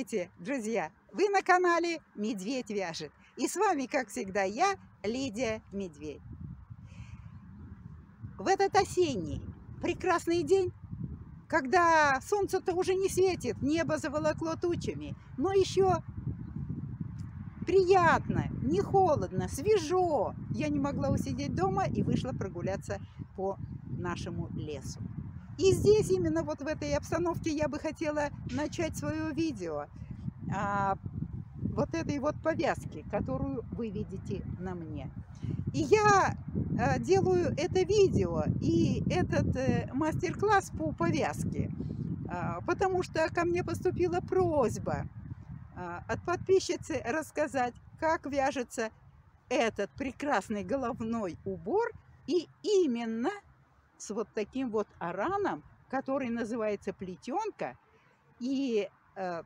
Здравствуйте, друзья! Вы на канале «Медведь вяжет». И с вами, как всегда, я, Лидия Медведь. В этот осенний прекрасный день, когда солнце-то уже не светит, небо заволокло тучами, но еще приятно, не холодно, свежо, я не могла усидеть дома и вышла прогуляться по нашему лесу. И здесь именно вот в этой обстановке я бы хотела начать свое видео. А, вот этой вот повязки, которую вы видите на мне. И я а, делаю это видео и этот э, мастер-класс по повязке, а, потому что ко мне поступила просьба а, от подписчицы рассказать, как вяжется этот прекрасный головной убор и именно с вот таким вот араном, который называется плетенка. И э,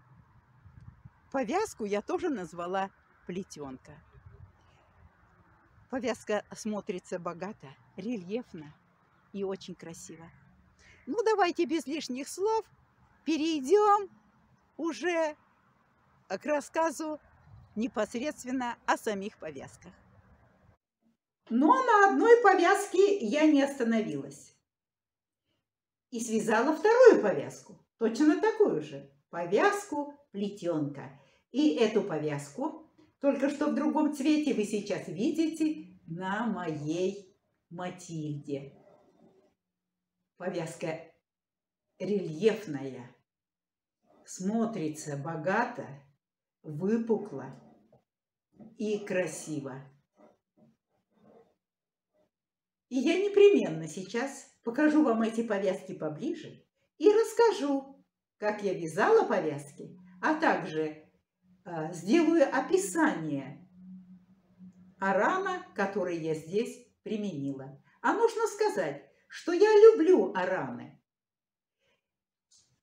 повязку я тоже назвала плетенка. Повязка смотрится богато, рельефно и очень красиво. Ну, давайте без лишних слов перейдем уже к рассказу непосредственно о самих повязках. Но на одной повязке я не остановилась. И связала вторую повязку, точно такую же. Повязку плетенка. И эту повязку, только что в другом цвете вы сейчас видите, на моей Матильде. Повязка рельефная, смотрится богато, выпукло и красиво. И я непременно сейчас покажу вам эти повязки поближе и расскажу, как я вязала повязки, а также э, сделаю описание арана, который я здесь применила. А нужно сказать, что я люблю араны.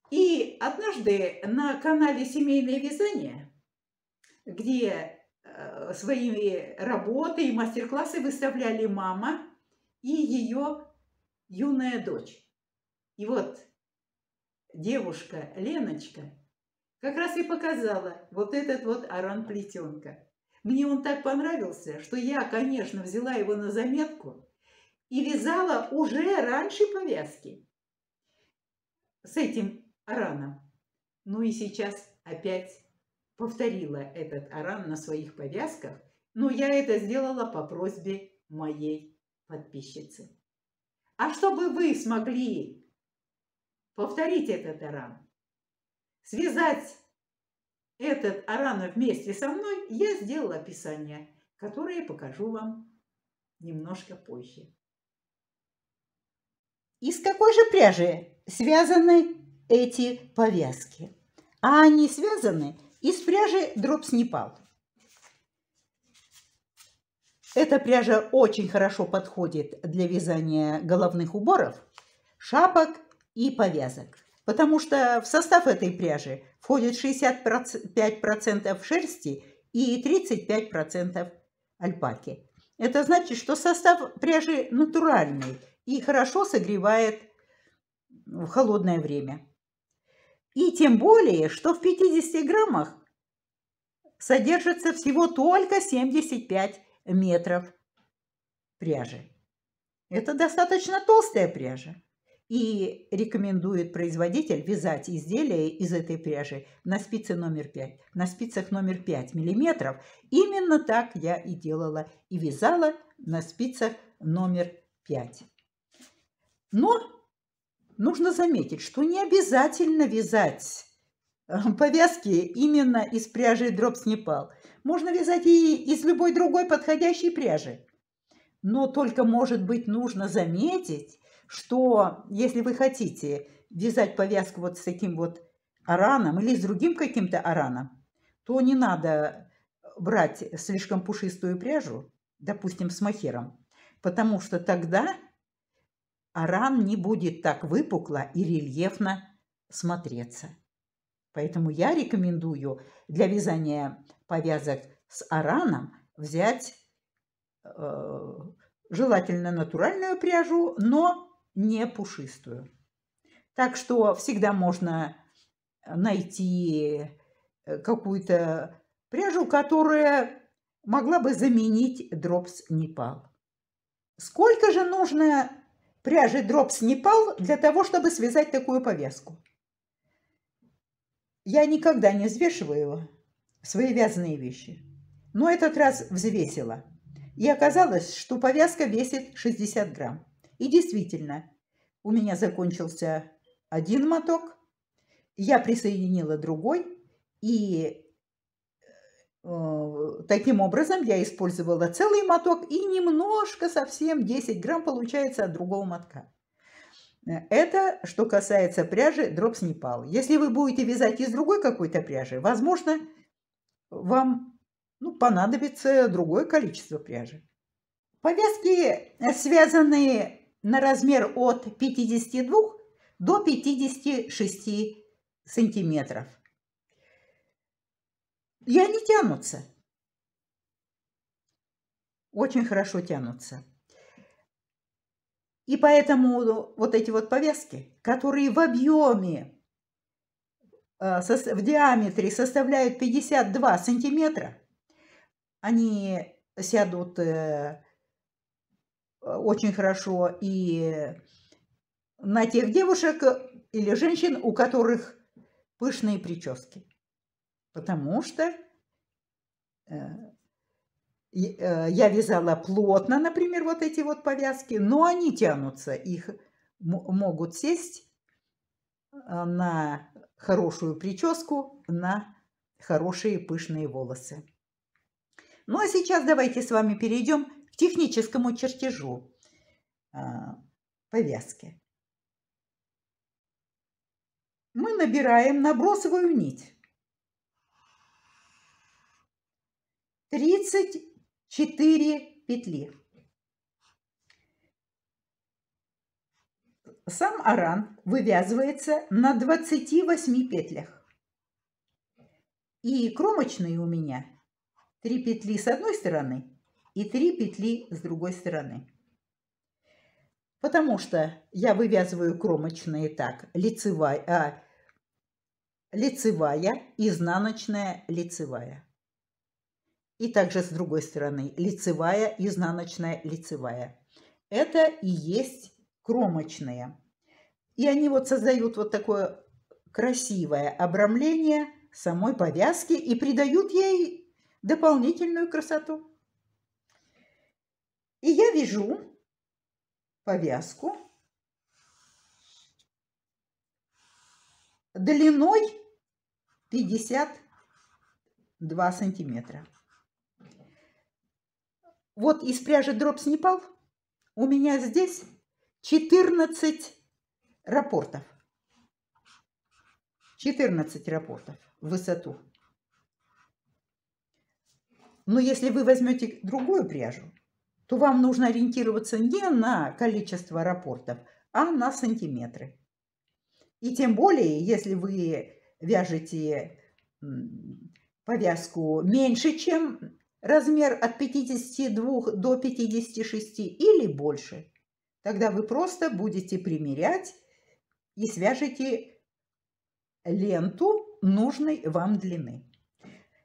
И однажды на канале «Семейное вязание», где э, своими работы и мастер-классы выставляли мама – и ее юная дочь. И вот девушка Леночка как раз и показала вот этот вот аран плетенка. Мне он так понравился, что я, конечно, взяла его на заметку и вязала уже раньше повязки с этим араном. Ну и сейчас опять повторила этот аран на своих повязках, но я это сделала по просьбе моей подписчицы. А чтобы вы смогли повторить этот аран, связать этот аран вместе со мной, я сделала описание, которое покажу вам немножко позже. Из какой же пряжи связаны эти повязки? А они связаны из пряжи Дропс Непал. Эта пряжа очень хорошо подходит для вязания головных уборов, шапок и повязок. Потому что в состав этой пряжи входит 65% шерсти и 35% альпаки. Это значит, что состав пряжи натуральный и хорошо согревает в холодное время. И тем более, что в 50 граммах содержится всего только 75 метров пряжи. Это достаточно толстая пряжа. И рекомендует производитель вязать изделия из этой пряжи на спице номер 5, на спицах номер 5 миллиметров. Именно так я и делала и вязала на спицах номер 5. Но нужно заметить, что не обязательно вязать повязки именно из пряжи дроп снипал. Можно вязать и из любой другой подходящей пряжи. Но только, может быть, нужно заметить, что если вы хотите вязать повязку вот с таким вот араном или с другим каким-то араном, то не надо брать слишком пушистую пряжу, допустим, с махером, потому что тогда аран не будет так выпукло и рельефно смотреться. Поэтому я рекомендую для вязания повязок с араном взять э, желательно натуральную пряжу, но не пушистую. Так что всегда можно найти э, какую-то пряжу, которая могла бы заменить дропс Непал. Сколько же нужно пряжи дропс Непал для того, чтобы связать такую повязку? Я никогда не взвешиваю свои вязаные вещи. Но этот раз взвесила. И оказалось, что повязка весит 60 грамм. И действительно, у меня закончился один моток, я присоединила другой, и э, таким образом я использовала целый моток и немножко, совсем 10 грамм получается от другого мотка. Это, что касается пряжи дроп Drops Непал. Если вы будете вязать из другой какой-то пряжи, возможно, вам ну, понадобится другое количество пряжи. Повязки э, связаны на размер от 52 до 56 сантиметров. И они тянутся. Очень хорошо тянутся. И поэтому ну, вот эти вот повязки, которые в объеме, э, в диаметре составляют 52 сантиметра, они сядут э, очень хорошо и на тех девушек или женщин, у которых пышные прически. Потому что э, Э, я вязала плотно, например, вот эти вот повязки, но они тянутся, их могут сесть э, на хорошую прическу, на хорошие пышные волосы. Ну а сейчас давайте с вами перейдем к техническому чертежу э, повязки. Мы набираем набросовую нить. 30 4 петли. Сам аран вывязывается на 28 петлях. И кромочные у меня 3 петли с одной стороны и 3 петли с другой стороны. Потому что я вывязываю кромочные так, лицевая, а, лицевая, изнаночная лицевая. И также с другой стороны лицевая, изнаночная лицевая. Это и есть кромочные. И они вот создают вот такое красивое обрамление самой повязки и придают ей дополнительную красоту. И я вяжу повязку длиной 52 сантиметра. Вот из пряжи дроп снипал у меня здесь 14 рапортов. 14 рапортов в высоту. Но если вы возьмете другую пряжу, то вам нужно ориентироваться не на количество рапортов, а на сантиметры. И тем более, если вы вяжете повязку меньше, чем размер от 52 до 56 или больше. Тогда вы просто будете примерять и свяжете ленту нужной вам длины.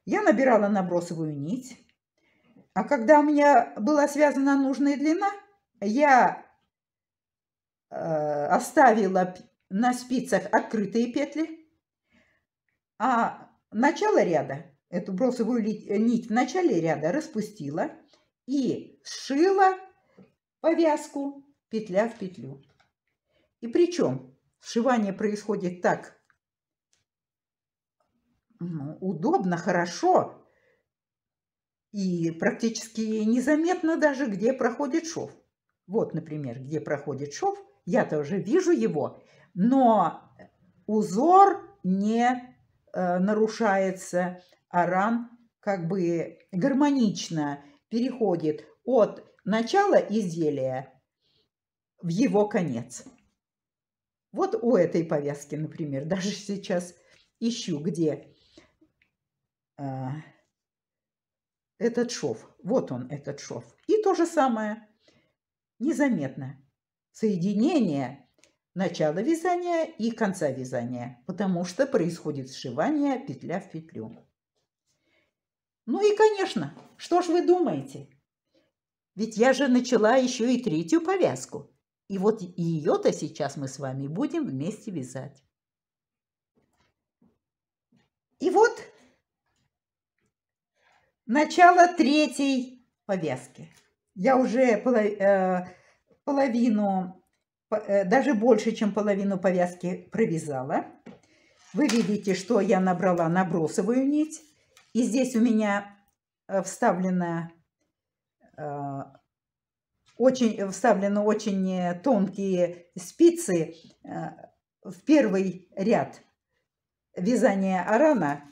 Я набирала набросовую нить, а когда у меня была связана нужная длина, я э, оставила на спицах открытые петли, а начало ряда эту бронзовую э, нить в начале ряда распустила и сшила повязку петля в петлю. И причем сшивание происходит так ну, удобно, хорошо и практически незаметно даже, где проходит шов. Вот, например, где проходит шов, я тоже вижу его, но узор не э, нарушается, Аран как бы гармонично переходит от начала изделия в его конец. Вот у этой повязки, например, даже сейчас ищу, где а, этот шов. Вот он, этот шов. И то же самое. Незаметно. Соединение начала вязания и конца вязания, потому что происходит сшивание петля в петлю. Ну и, конечно, что ж вы думаете? Ведь я же начала еще и третью повязку. И вот ее-то сейчас мы с вами будем вместе вязать. И вот начало третьей повязки. Я уже э, половину, э, даже больше, чем половину повязки провязала. Вы видите, что я набрала набросовую нить. И здесь у меня э, вставлено э, очень, вставлены очень тонкие спицы э, в первый ряд вязания арана.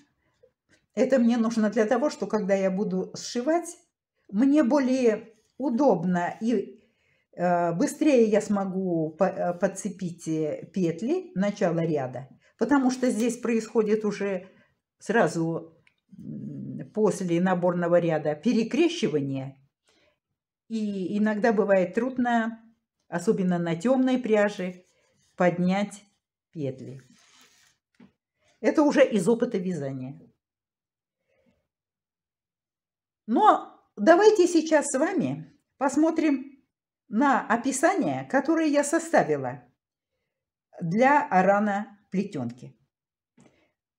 Это мне нужно для того, что когда я буду сшивать, мне более удобно и быстрее я смогу подцепить петли начала ряда, потому что здесь происходит уже сразу после наборного ряда перекрещивания И иногда бывает трудно, особенно на темной пряже, поднять петли. Это уже из опыта вязания. Но давайте сейчас с вами посмотрим на описание, которое я составила для арана плетенки.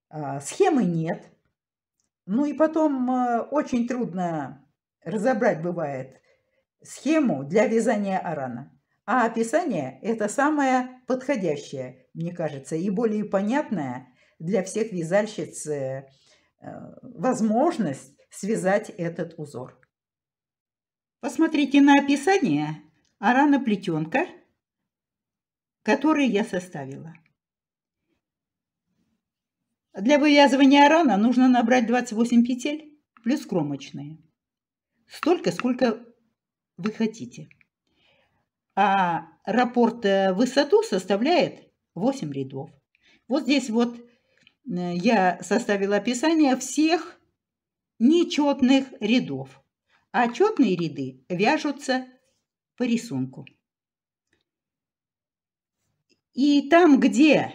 А, схемы нет – ну и потом э, очень трудно разобрать бывает схему для вязания арана. А описание – это самое подходящее, мне кажется, и более понятное для всех вязальщиц э, э, возможность связать этот узор. Посмотрите на описание арана плетенка, который я составила. Для вывязывания рана нужно набрать 28 петель плюс кромочные. Столько, сколько вы хотите. А раппорт э, высоту составляет 8 рядов. Вот здесь вот э, я составила описание всех нечетных рядов. А четные ряды вяжутся по рисунку. И там, где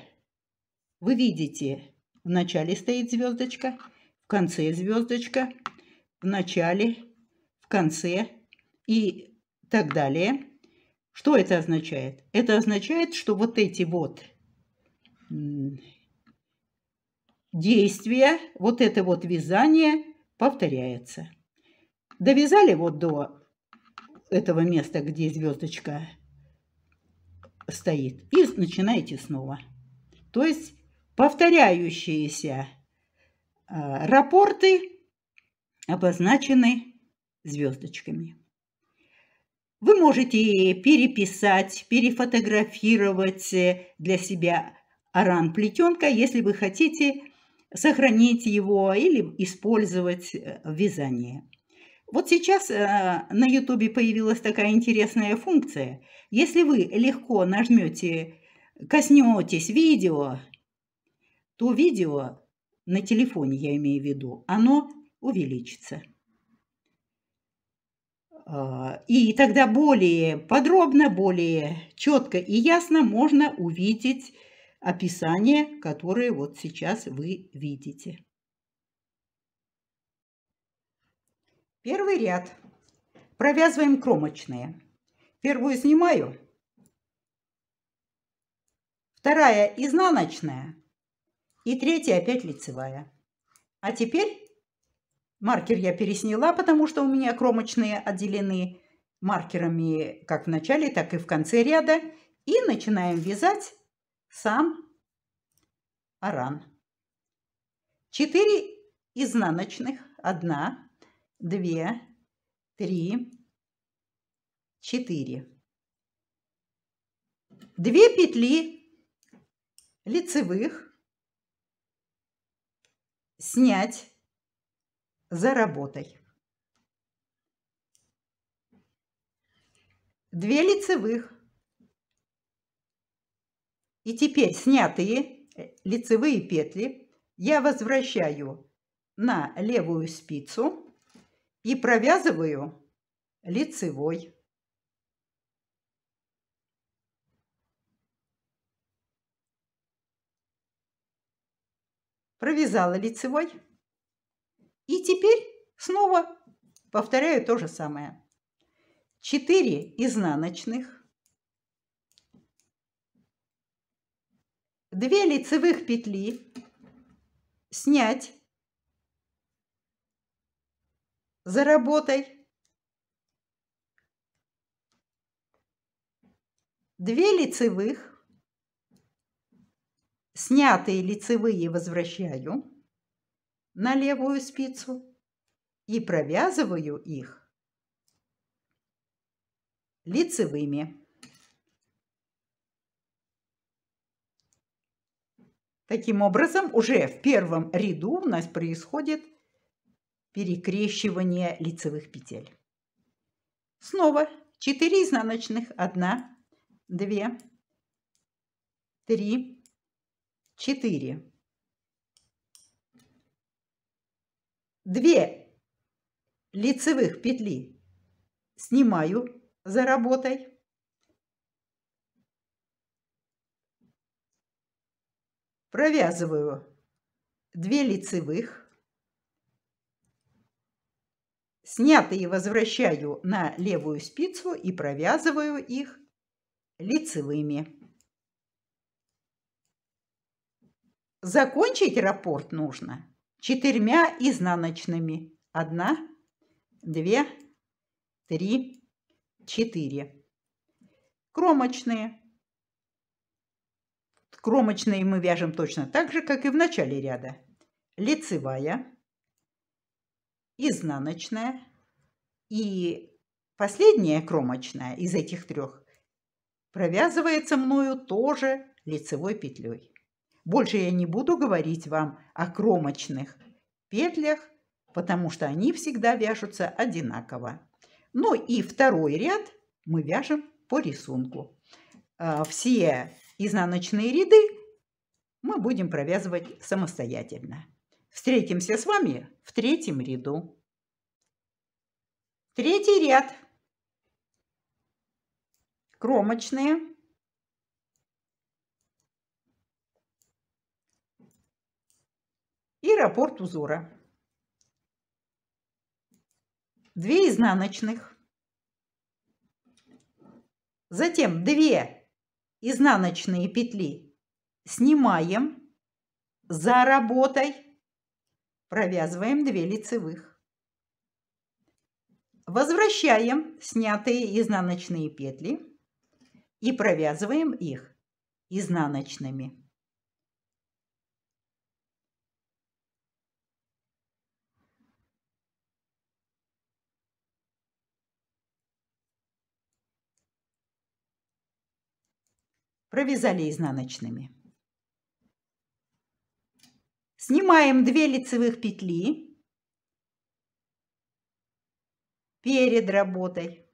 вы видите в начале стоит звездочка, в конце звездочка, в начале, в конце и так далее. Что это означает? Это означает, что вот эти вот действия, вот это вот вязание повторяется. Довязали вот до этого места, где звездочка стоит, и начинаете снова. То есть Повторяющиеся э, рапорты обозначены звездочками. Вы можете переписать, перефотографировать э, для себя аран плетенка, если вы хотите сохранить его или использовать э, в вязании. Вот сейчас на Ютубе появилась такая интересная функция. Если вы легко нажмете, коснетесь видео, то видео на телефоне, я имею в виду, оно увеличится. А, и тогда более подробно, более четко и ясно можно увидеть описание, которое вот сейчас вы видите. Первый ряд. Провязываем кромочные. Первую снимаю. Вторая изнаночная. И третья опять лицевая. А теперь маркер я пересняла, потому что у меня кромочные отделены маркерами как в начале, так и в конце ряда. И начинаем вязать сам аран. 4 изнаночных, 1, 2, 3, 4. 2 петли лицевых снять за работой. Две лицевых. И теперь снятые э, лицевые петли я возвращаю на левую спицу и провязываю лицевой. провязала лицевой. И теперь снова повторяю то же самое. 4 изнаночных, 2 лицевых петли, снять за работой, 2 лицевых, Снятые лицевые возвращаю на левую спицу и провязываю их лицевыми. Таким образом, уже в первом ряду у нас происходит перекрещивание лицевых петель. Снова 4 изнаночных, 1, 2, 3, 4. Две лицевых петли снимаю за работой. Провязываю 2 лицевых. Снятые возвращаю на левую спицу и провязываю их лицевыми. Закончить рапорт нужно четырьмя изнаночными. Одна, две, три, четыре. Кромочные. Кромочные мы вяжем точно так же, как и в начале ряда. Лицевая, изнаночная и последняя кромочная из этих трех провязывается мною тоже лицевой петлей. Больше я не буду говорить вам о кромочных петлях, потому что они всегда вяжутся одинаково. Ну и второй ряд мы вяжем по рисунку. А, все изнаночные ряды мы будем провязывать самостоятельно. Встретимся с вами в третьем ряду. Третий ряд. Кромочные и раппорт узора. Две изнаночных. Затем две изнаночные петли снимаем за работой. Провязываем две лицевых. Возвращаем снятые изнаночные петли и провязываем их изнаночными. провязали изнаночными. Снимаем 2 лицевых петли перед работой.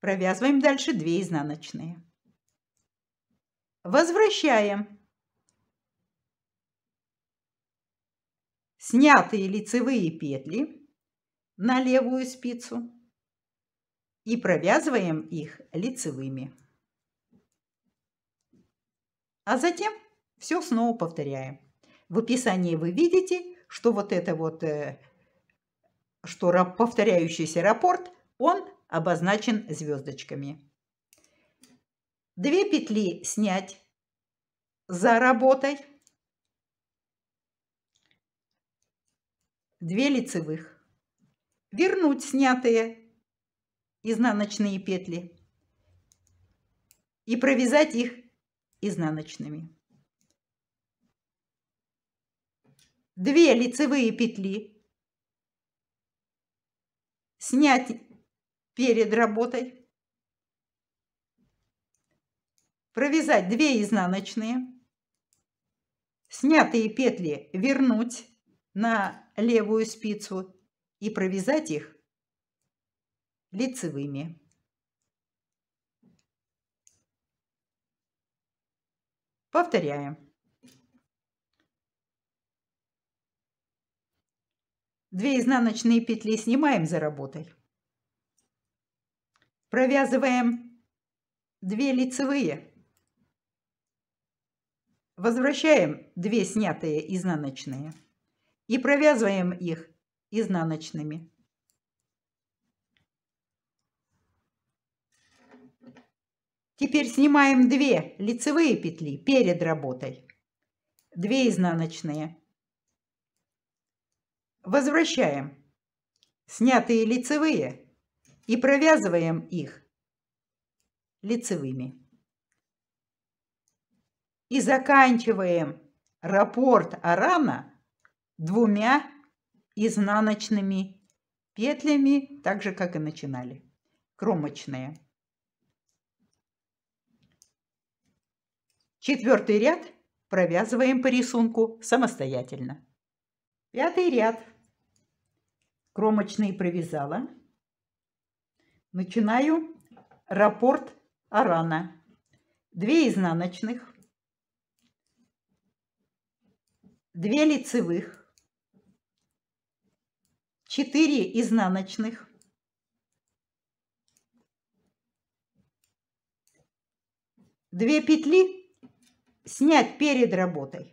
Провязываем дальше 2 изнаночные. Возвращаем снятые лицевые петли на левую спицу и провязываем их лицевыми. А затем все снова повторяем. В описании вы видите, что вот это вот, э, что повторяющийся раппорт, он обозначен звездочками. Две петли снять за работой. Две лицевых. Вернуть снятые изнаночные петли и провязать их изнаночными. Две лицевые петли снять перед работой, провязать две изнаночные, снятые петли вернуть на левую спицу и провязать их лицевыми. Повторяем. Две изнаночные петли снимаем за работой. Провязываем две лицевые. Возвращаем две снятые изнаночные и провязываем их изнаночными. Теперь снимаем две лицевые петли перед работой, две изнаночные. Возвращаем снятые лицевые и провязываем их лицевыми. И заканчиваем раппорт арана двумя изнаночными петлями, так же, как и начинали, кромочные. Четвертый ряд провязываем по рисунку самостоятельно. Пятый ряд. Кромочные провязала. Начинаю раппорт арана. Две изнаночных, две лицевых, четыре изнаночных, две петли снять перед работой.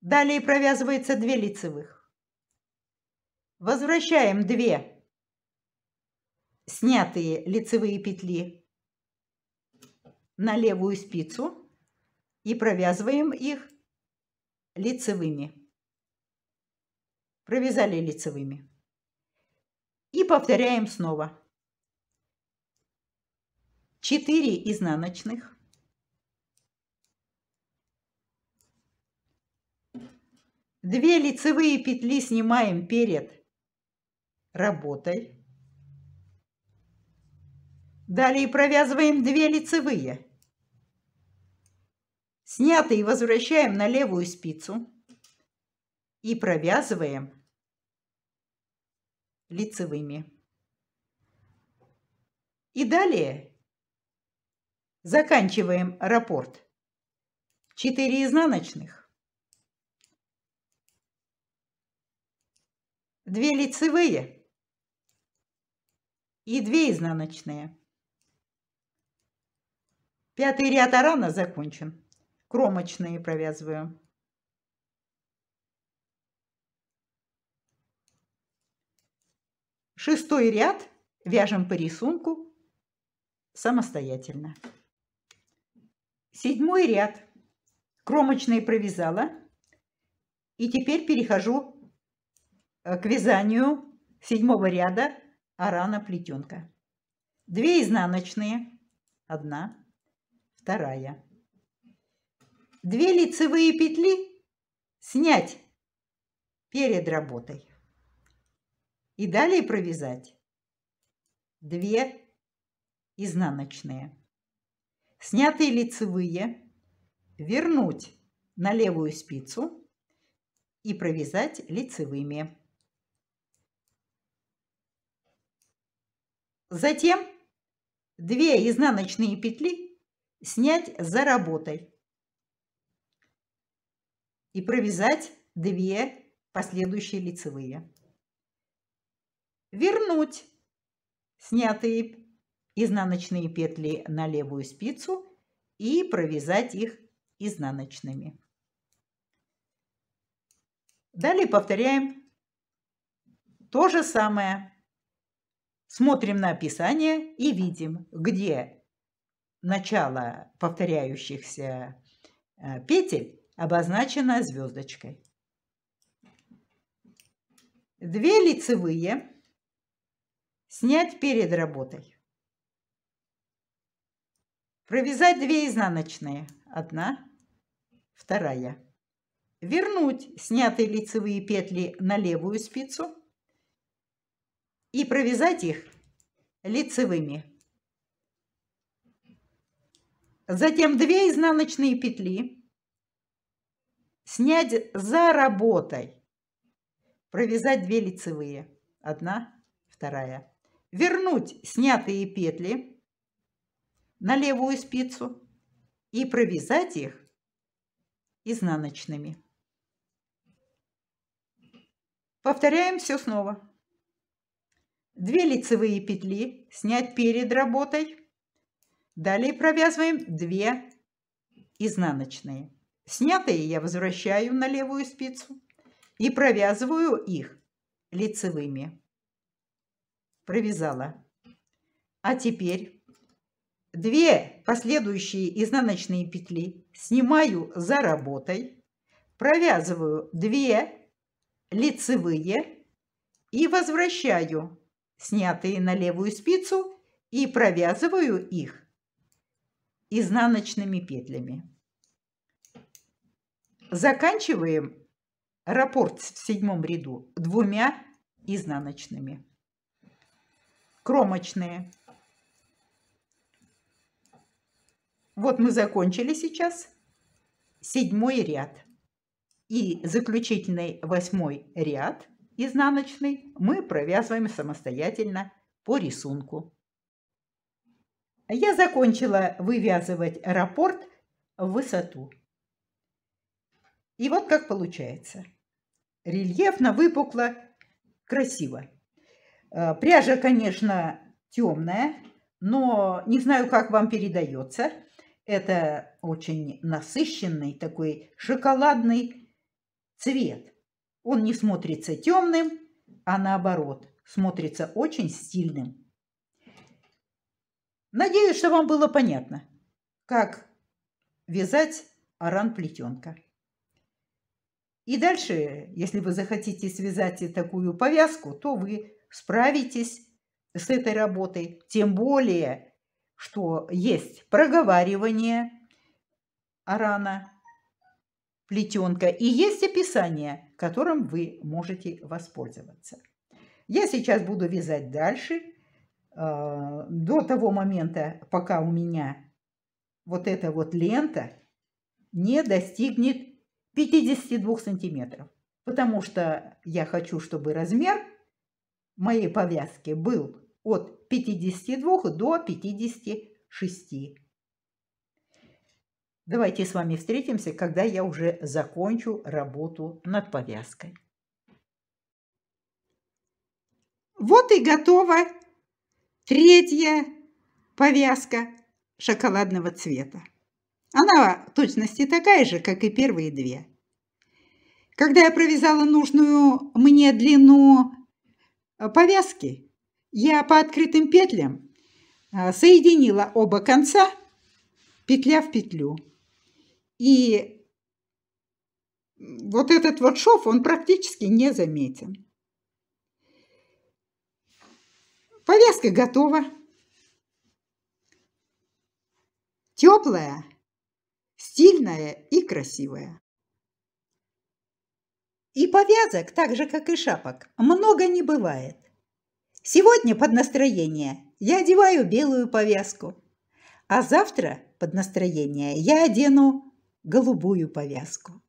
Далее провязывается 2 лицевых. Возвращаем 2 снятые лицевые петли на левую спицу и провязываем их лицевыми. Провязали лицевыми. И повторяем снова. 4 изнаночных, две лицевые петли снимаем перед работой. Далее провязываем 2 лицевые. Снятые возвращаем на левую спицу и провязываем лицевыми. И далее Заканчиваем рапорт. Четыре изнаночных. Две лицевые и две изнаночные. Пятый ряд арана закончен. Кромочные провязываю. Шестой ряд вяжем по рисунку самостоятельно. Седьмой ряд. Кромочные провязала. И теперь перехожу э, к вязанию седьмого ряда арана плетенка. Две изнаночные. Одна, вторая. Две лицевые петли снять перед работой. И далее провязать две изнаночные. Снятые лицевые вернуть на левую спицу и провязать лицевыми. Затем две изнаночные петли снять за работой и провязать две последующие лицевые. Вернуть снятые изнаночные петли на левую спицу и провязать их изнаночными. Далее повторяем то же самое. Смотрим на описание и видим, где начало повторяющихся э, петель обозначено звездочкой. Две лицевые снять перед работой. Провязать две изнаночные. Одна, вторая. Вернуть снятые лицевые петли на левую спицу и провязать их лицевыми. Затем 2 изнаночные петли снять за работой, провязать 2 лицевые, 1, 2. Вернуть снятые петли на левую спицу и провязать их изнаночными. Повторяем все снова. Две лицевые петли снять перед работой. Далее провязываем 2 изнаночные. Снятые я возвращаю на левую спицу и провязываю их лицевыми. Провязала. А теперь Две последующие изнаночные петли снимаю за работой, провязываю две лицевые и возвращаю снятые на левую спицу и провязываю их изнаночными петлями. Заканчиваем раппорт в седьмом ряду двумя изнаночными. Кромочные. Вот мы закончили сейчас седьмой ряд. И заключительный восьмой ряд, изнаночный, мы провязываем самостоятельно по рисунку. Я закончила вывязывать раппорт в высоту. И вот как получается. Рельефно, выпукло, красиво. Э, пряжа, конечно, темная, но не знаю, как вам передается – это очень насыщенный такой шоколадный цвет. Он не смотрится темным, а наоборот, смотрится очень стильным. Надеюсь, что вам было понятно, как вязать аран-плетенка. И дальше, если вы захотите связать такую повязку, то вы справитесь с этой работой. Тем более, что есть проговаривание арана, плетенка, и есть описание, которым вы можете воспользоваться. Я сейчас буду вязать дальше, а, до того момента, пока у меня вот эта вот лента не достигнет 52 сантиметров. Потому что я хочу, чтобы размер моей повязки был от 52 до 56. Давайте с вами встретимся, когда я уже закончу работу над повязкой. Вот и готова третья повязка шоколадного цвета. Она в точности такая же, как и первые две. Когда я провязала нужную мне длину повязки, я по открытым петлям а, соединила оба конца петля в петлю. И вот этот вот шов, он практически не заметен. Повязка готова. Теплая, стильная и красивая. И повязок, так же как и шапок, много не бывает. Сегодня под настроение я одеваю белую повязку, а завтра под настроение я одену голубую повязку.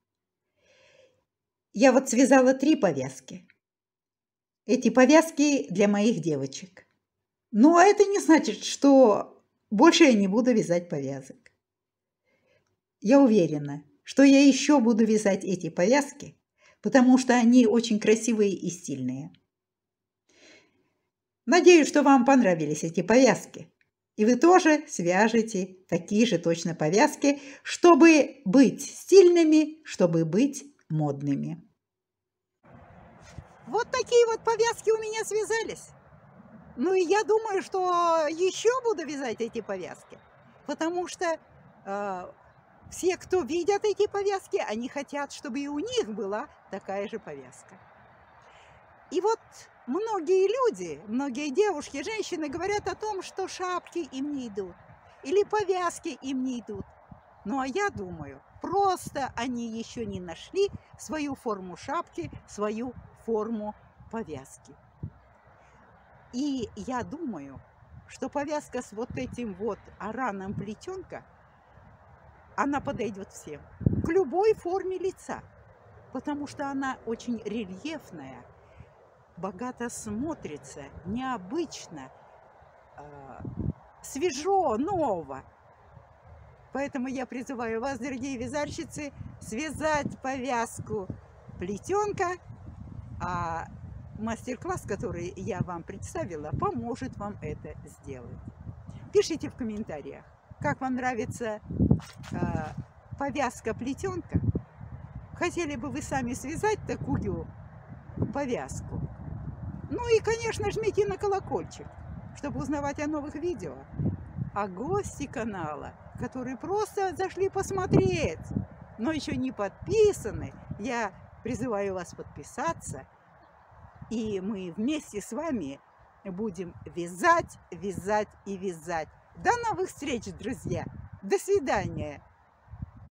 Я вот связала три повязки. Эти повязки для моих девочек. Но ну, а это не значит, что больше я не буду вязать повязок. Я уверена, что я еще буду вязать эти повязки, потому что они очень красивые и стильные. Надеюсь, что вам понравились эти повязки. И вы тоже свяжете такие же точно повязки, чтобы быть стильными, чтобы быть модными. Вот такие вот повязки у меня связались. Ну и я думаю, что еще буду вязать эти повязки, потому что э, все, кто видят эти повязки, они хотят, чтобы и у них была такая же повязка. И вот Многие люди, многие девушки, женщины говорят о том, что шапки им не идут, или повязки им не идут. Ну а я думаю, просто они еще не нашли свою форму шапки, свою форму повязки. И я думаю, что повязка с вот этим вот араном плетенка, она подойдет всем, к любой форме лица, потому что она очень рельефная – богато смотрится, необычно, а, свежо, ново. Поэтому я призываю вас, дорогие вязальщицы, связать повязку плетенка, а мастер-класс, который я вам представила, поможет вам это сделать. Пишите в комментариях, как вам нравится э, повязка плетенка. Хотели бы вы сами связать такую повязку? Ну и, конечно, жмите на колокольчик, чтобы узнавать о новых видео. А гости канала, которые просто зашли посмотреть, но еще не подписаны, я призываю вас подписаться. И мы вместе с вами будем вязать, вязать и вязать. До новых встреч, друзья! До свидания!